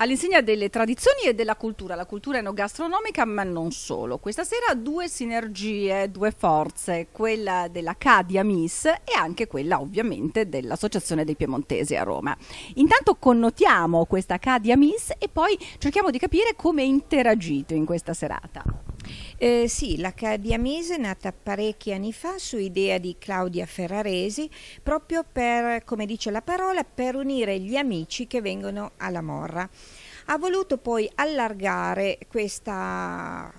all'insegna delle tradizioni e della cultura, la cultura enogastronomica, ma non solo. Questa sera due sinergie, due forze, quella della Cadia Miss e anche quella ovviamente dell'Associazione dei Piemontesi a Roma. Intanto connotiamo questa Cadia Miss e poi cerchiamo di capire come è interagito in questa serata. Eh, sì, l'Accademia Mise è nata parecchi anni fa su idea di Claudia Ferraresi, proprio per, come dice la parola, per unire gli amici che vengono alla Morra. Ha voluto poi allargare questa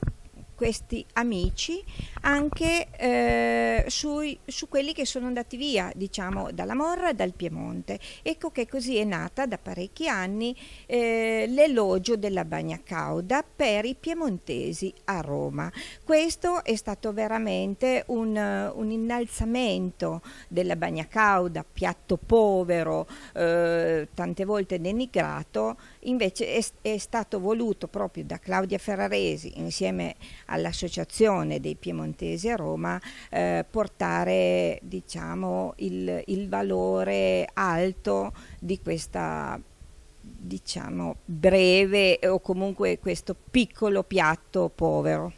questi amici anche eh, sui, su quelli che sono andati via diciamo dalla Morra e dal Piemonte ecco che così è nata da parecchi anni eh, l'elogio della Bagna Cauda per i piemontesi a Roma questo è stato veramente un, un innalzamento della Bagna Cauda, piatto povero eh, tante volte denigrato Invece è, è stato voluto proprio da Claudia Ferraresi insieme all'Associazione dei Piemontesi a Roma eh, portare diciamo, il, il valore alto di questa diciamo breve o comunque questo piccolo piatto povero.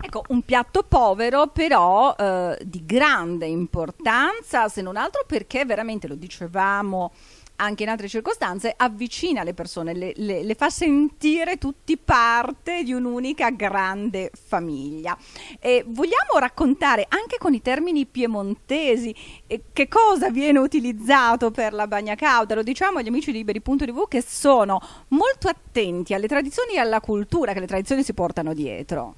Ecco, un piatto povero però eh, di grande importanza, se non altro perché veramente lo dicevamo anche in altre circostanze, avvicina le persone, le, le, le fa sentire tutti parte di un'unica grande famiglia. E vogliamo raccontare anche con i termini piemontesi che cosa viene utilizzato per la bagna cauda. Lo diciamo agli amici di liberi.tv che sono molto attenti alle tradizioni e alla cultura che le tradizioni si portano dietro.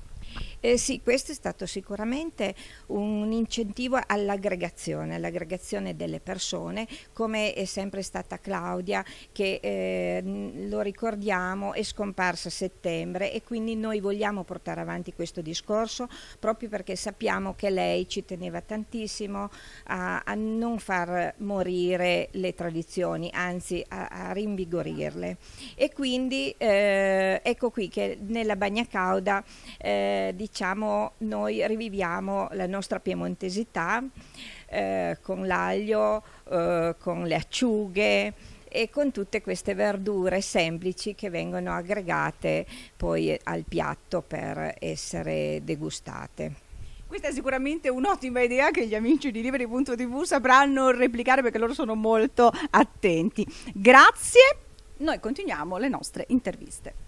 Eh sì, questo è stato sicuramente un incentivo all'aggregazione, all'aggregazione delle persone, come è sempre stata Claudia, che eh, lo ricordiamo è scomparsa a settembre e quindi noi vogliamo portare avanti questo discorso proprio perché sappiamo che lei ci teneva tantissimo a, a non far morire le tradizioni, anzi a, a rinvigorirle. E quindi eh, ecco qui che nella Bagnacauda... Eh, diciamo noi riviviamo la nostra piemontesità eh, con l'aglio, eh, con le acciughe e con tutte queste verdure semplici che vengono aggregate poi al piatto per essere degustate. Questa è sicuramente un'ottima idea che gli amici di Liberi.tv sapranno replicare perché loro sono molto attenti. Grazie, noi continuiamo le nostre interviste.